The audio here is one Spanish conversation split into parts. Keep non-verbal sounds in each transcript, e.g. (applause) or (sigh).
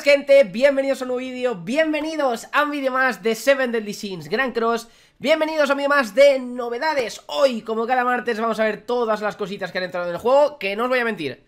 gente, bienvenidos a un nuevo vídeo, bienvenidos a un vídeo más de Seven Deadly Sins Grand Cross Bienvenidos a un vídeo más de novedades Hoy, como cada martes, vamos a ver todas las cositas que han entrado en el juego Que no os voy a mentir,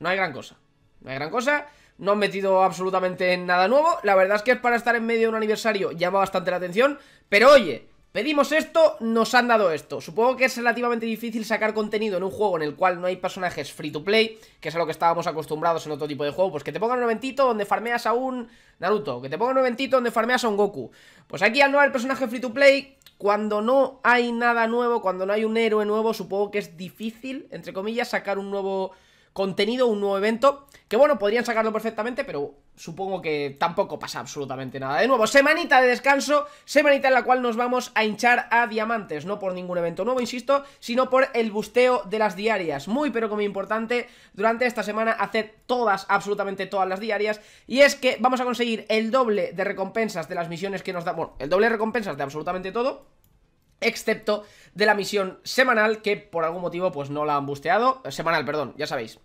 no hay gran cosa No hay gran cosa, no han metido absolutamente nada nuevo La verdad es que es para estar en medio de un aniversario llama bastante la atención Pero oye, Pedimos esto, nos han dado esto. Supongo que es relativamente difícil sacar contenido en un juego en el cual no hay personajes free to play, que es a lo que estábamos acostumbrados en otro tipo de juego. Pues que te pongan un eventito donde farmeas a un Naruto, que te pongan un eventito donde farmeas a un Goku. Pues aquí al no haber personaje free to play, cuando no hay nada nuevo, cuando no hay un héroe nuevo, supongo que es difícil, entre comillas, sacar un nuevo contenido, un nuevo evento. Que bueno, podrían sacarlo perfectamente, pero supongo que tampoco pasa absolutamente nada. De nuevo, semanita de descanso, semanita en la cual nos vamos a hinchar a diamantes, no por ningún evento nuevo, insisto, sino por el busteo de las diarias. Muy pero como importante, durante esta semana hacer todas, absolutamente todas las diarias, y es que vamos a conseguir el doble de recompensas de las misiones que nos da, bueno, el doble de recompensas de absolutamente todo, excepto de la misión semanal que por algún motivo pues no la han busteado, semanal, perdón, ya sabéis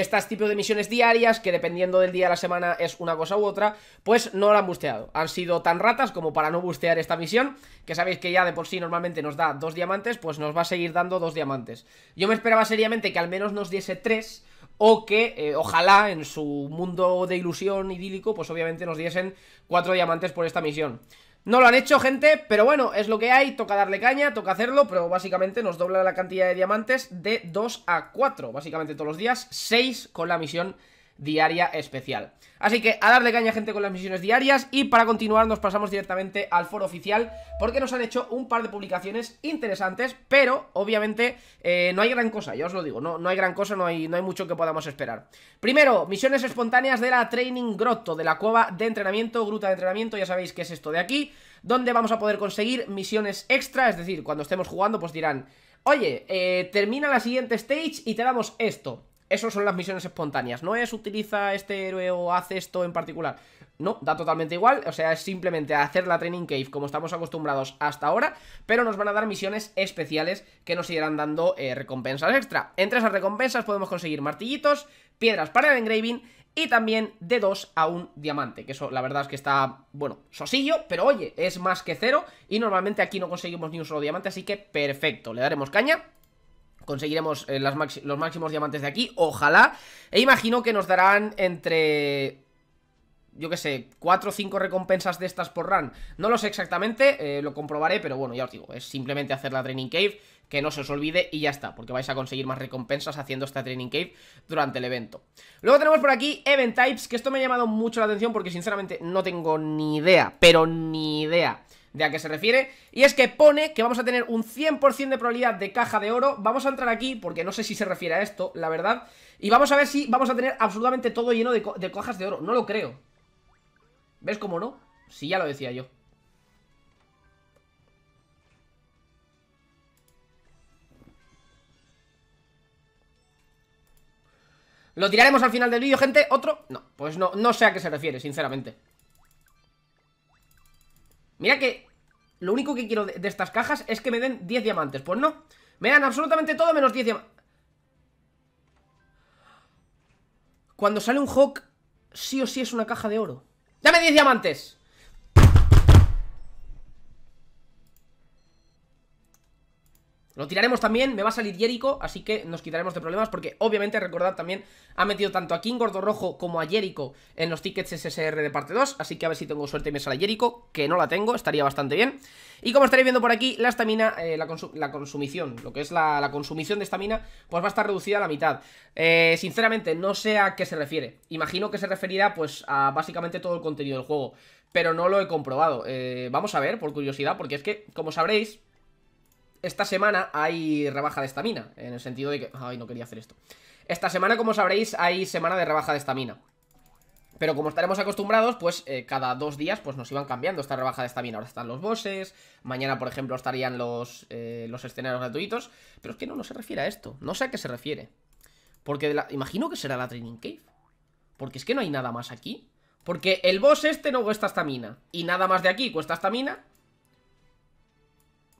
estas tipos de misiones diarias, que dependiendo del día de la semana es una cosa u otra, pues no la han busteado. Han sido tan ratas como para no bustear esta misión, que sabéis que ya de por sí normalmente nos da dos diamantes, pues nos va a seguir dando dos diamantes. Yo me esperaba seriamente que al menos nos diese tres, o que eh, ojalá en su mundo de ilusión idílico, pues obviamente nos diesen cuatro diamantes por esta misión. No lo han hecho, gente, pero bueno, es lo que hay, toca darle caña, toca hacerlo, pero básicamente nos dobla la cantidad de diamantes de 2 a 4, básicamente todos los días, 6 con la misión diaria especial. Así que a darle caña gente con las misiones diarias y para continuar nos pasamos directamente al foro oficial porque nos han hecho un par de publicaciones interesantes, pero obviamente eh, no hay gran cosa, ya os lo digo, no, hay gran cosa, no hay, no hay mucho que podamos esperar. Primero, misiones espontáneas de la Training Grotto, de la cueva de entrenamiento, gruta de entrenamiento, ya sabéis que es esto de aquí, donde vamos a poder conseguir misiones extra, es decir, cuando estemos jugando pues dirán... Oye, eh, termina la siguiente stage y te damos esto esas son las misiones espontáneas. No es utiliza este héroe o hace esto en particular. No, da totalmente igual. O sea, es simplemente hacer la Training Cave como estamos acostumbrados hasta ahora. Pero nos van a dar misiones especiales que nos irán dando eh, recompensas extra. Entre esas recompensas podemos conseguir martillitos, piedras para el engraving y también de 2 a un diamante, que eso la verdad es que está, bueno, sosillo, pero oye, es más que cero y normalmente aquí no conseguimos ni un solo diamante, así que perfecto, le daremos caña conseguiremos eh, los máximos diamantes de aquí, ojalá. E imagino que nos darán entre... Yo qué sé, 4 o 5 recompensas de estas por run. No lo sé exactamente, eh, lo comprobaré, pero bueno, ya os digo, es simplemente hacer la Training Cave, que no se os olvide y ya está, porque vais a conseguir más recompensas haciendo esta Training Cave durante el evento. Luego tenemos por aquí Event Types, que esto me ha llamado mucho la atención porque sinceramente no tengo ni idea, pero ni idea de a qué se refiere Y es que pone que vamos a tener un 100% de probabilidad de caja de oro Vamos a entrar aquí, porque no sé si se refiere a esto, la verdad Y vamos a ver si vamos a tener absolutamente todo lleno de, de cajas de oro No lo creo ¿Ves cómo no? Si ya lo decía yo Lo tiraremos al final del vídeo, gente ¿Otro? No, pues no, no sé a qué se refiere, sinceramente Mira que lo único que quiero de, estas cajas es que me den 10 diamantes. Pues no, me dan absolutamente todo menos 10 diamantes. Cuando sale un Hawk, sí o sí es una caja de oro. ¡Dame 10 diamantes! Lo tiraremos también, me va a salir Jericho, así que nos quitaremos de problemas porque obviamente, recordad también, ha metido tanto a King Gordo Rojo como a Jericho en los tickets SSR de parte 2, así que a ver si tengo suerte y me sale Jericho, que no la tengo, estaría bastante bien. Y como estaréis viendo por aquí, la estamina, eh, la, consumición, lo que es la, consumición de estamina, pues va a estar reducida a la mitad. Eh, sinceramente, no sé a qué se refiere. Imagino que se referirá pues a básicamente todo el contenido del juego, pero no lo he comprobado. Eh, vamos a ver, por curiosidad, porque es que, como sabréis esta semana hay rebaja de estamina, en el sentido de que... Ay, no quería hacer esto. Esta semana, como sabréis, hay semana de rebaja de estamina. Pero como estaremos acostumbrados, pues eh, cada dos días pues nos iban cambiando esta rebaja de estamina. Ahora están los bosses, mañana, por ejemplo, estarían los, eh, los escenarios gratuitos. Pero es que no, no se refiere a esto. No sé a qué se refiere. Porque la... imagino que será la Training Cave. Porque es que no hay nada más aquí. Porque el boss este no cuesta estamina. Y nada más de aquí cuesta estamina.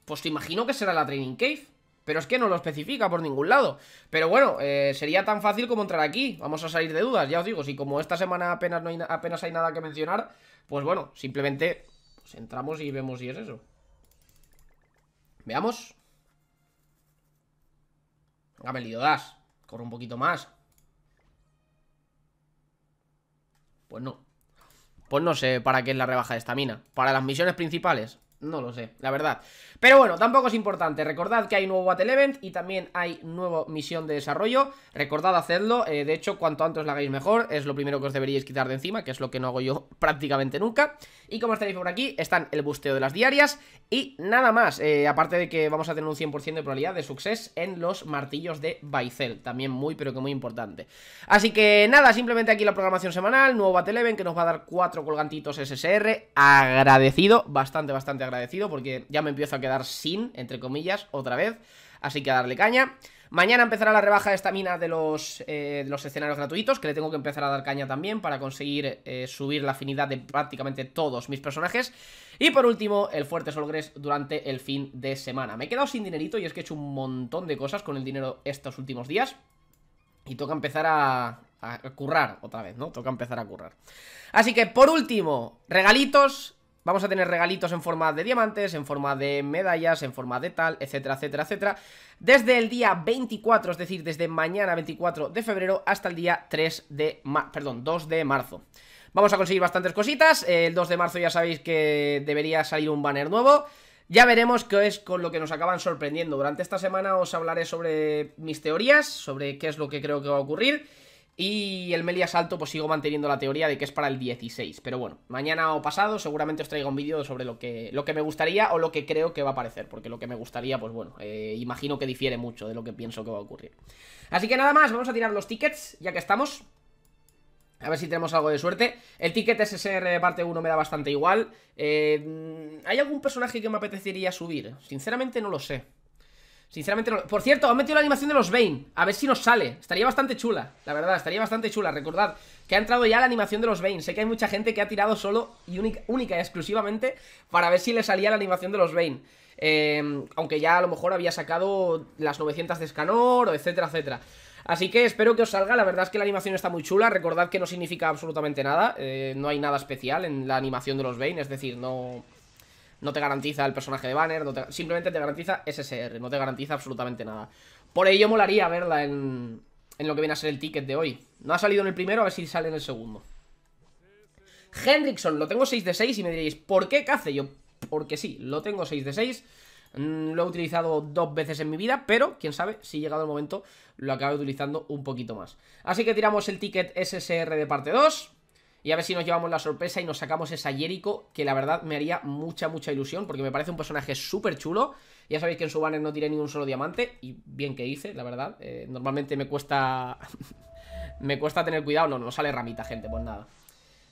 Pues imagino que será la Training Cave. Pero es que no lo especifica por ningún lado. Pero bueno, eh, sería tan fácil como entrar aquí. Vamos a salir de dudas, ya os digo. Si como esta semana apenas, no hay, apenas hay nada que mencionar, pues bueno, simplemente pues entramos y vemos si es eso. Veamos. Venga, me lío das. Corre un poquito más. Pues no. Pues no sé para qué es la rebaja de esta mina. Para las misiones principales no lo sé, la verdad. Pero bueno, tampoco es importante. Recordad que hay nuevo Battle Event y también hay nueva misión de desarrollo. Recordad hacerlo. Eh, de hecho, cuanto antes la hagáis mejor. Es lo primero que os deberíais quitar de encima, que es lo que no hago yo (laughs) prácticamente nunca. Y como estaréis por aquí, están el busteo de las diarias y nada más. Eh, aparte de que vamos a tener un 100% de probabilidad de success en los martillos de Baizel. También muy, pero que muy importante. Así que nada, simplemente aquí la programación semanal. Nuevo Battle Event que nos va a dar cuatro colgantitos SSR. Agradecido, bastante, bastante agradecido agradecido porque ya me empiezo a quedar sin, entre comillas, otra vez. Así que a darle caña. Mañana empezará la rebaja de esta mina de los, eh, los escenarios gratuitos, que le tengo que empezar a dar caña también para conseguir eh, subir la afinidad de prácticamente todos mis personajes. Y por último, el fuerte solgres durante el fin de semana. Me he quedado sin dinerito y es que he hecho un montón de cosas con el dinero estos últimos días. Y toca empezar a, a currar otra vez, ¿no? Toca empezar a currar. Así que, por último, regalitos Vamos a tener regalitos en forma de diamantes, en forma de medallas, en forma de tal, etcétera, etcétera, etcétera. Desde el día 24, es decir, desde mañana 24 de febrero hasta el día 3 de... perdón, 2 de marzo. Vamos a conseguir bastantes cositas. Eh, el 2 de marzo ya sabéis que debería salir un banner nuevo. Ya veremos qué es con lo que nos acaban sorprendiendo. Durante esta semana os hablaré sobre mis teorías, sobre qué es lo que creo que va a ocurrir. Y el melee asalto pues sigo manteniendo la teoría de que es para el 16, pero bueno, mañana o pasado seguramente os traigo un vídeo sobre lo que, lo que me gustaría o lo que creo que va a aparecer, porque lo que me gustaría pues bueno, eh, imagino que difiere mucho de lo que pienso que va a ocurrir. Así que nada más, vamos a tirar los tickets ya que estamos. A ver si tenemos algo de suerte. El ticket SSR parte 1 me da bastante igual. Eh, ¿Hay algún personaje que me apetecería subir? Sinceramente no lo sé. Sinceramente Por cierto, han metido la animación de los Bane A ver si nos sale Estaría bastante chula La verdad, estaría bastante chula Recordad que ha entrado ya la animación de los Bane Sé que hay mucha gente que ha tirado solo y única, y exclusivamente Para ver si le salía la animación de los Bane em, Aunque ya a lo mejor había sacado las 900 de Escanor O etcétera, etcétera Así que espero que os salga, la verdad es que la animación está muy chula, recordad que no significa absolutamente nada, eh, no hay nada especial en la animación de los Bane, es decir, no, no te garantiza el personaje de Banner, simplemente te garantiza SSR, no te garantiza absolutamente nada. Por ello molaría verla en, en lo que viene a ser el ticket de hoy. No ha salido en el primero, a ver si sale en el segundo. Hendrickson, lo tengo 6 de 6 y me diréis, ¿por qué Cace? Yo, porque sí, lo tengo 6 de 6. Mm, lo he utilizado dos veces en mi vida, pero quién sabe si llegado el momento lo acabo utilizando un poquito más. Así que tiramos el ticket SSR de parte 2. Y a ver si nos llevamos la sorpresa y nos sacamos esa Jericho, que la verdad me haría mucha, mucha ilusión, porque me parece un personaje súper chulo. Ya sabéis que en su banner no ni un solo diamante, y bien que hice, la verdad. Eh, normalmente me cuesta... (laughs) me cuesta tener cuidado. No, no sale ramita, gente, pues nada.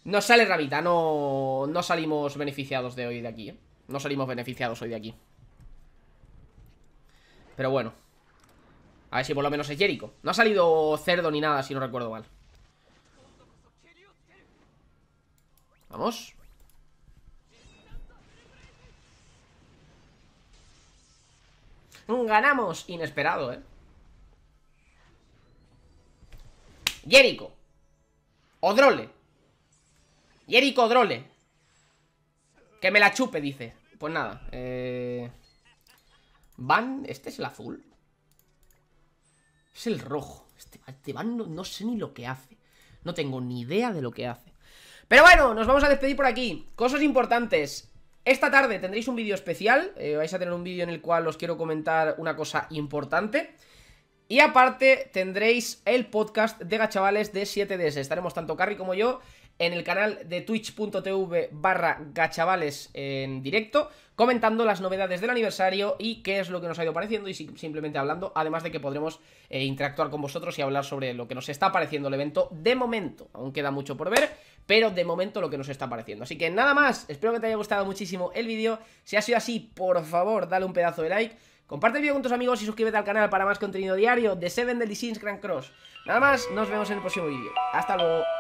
No sale ramita, no, no salimos beneficiados de hoy de aquí, ¿eh? No salimos beneficiados hoy de aquí. Pero bueno. A ver si por lo menos es Jericho. No ha salido cerdo ni nada, si no recuerdo mal. Vamos Ganamos, inesperado, eh Jericho Odrole Jericho Drole. Que me la chupe, dice Pues nada, eh, Van, este es el azul Es el rojo Este, este van no sé ni lo que hace No tengo ni idea de lo que hace pero bueno, nos vamos a despedir por aquí. Cosas importantes. Esta tarde tendréis un vídeo especial. Eh, vais a tener un vídeo en el cual os quiero comentar una cosa importante. Y aparte tendréis el podcast de Gachavales de 7DS. Estaremos tanto Carry como yo en el canal de twitch.tv barra gachavales en directo, comentando las novedades del aniversario y qué es lo que nos ha ido pareciendo y simplemente hablando, además de que podremos eh, interactuar con vosotros y hablar sobre lo que nos está pareciendo el evento de momento. Aún queda mucho por ver, pero de momento lo que nos está apareciendo. Así que nada más, espero que te haya gustado muchísimo el vídeo. Si ha sido así, por favor, dale un pedazo de like. Comparte el vídeo con tus amigos y suscríbete al canal para más contenido diario de Seven Deadly Sins Grand Cross. Nada más, nos vemos en el próximo vídeo. Hasta luego.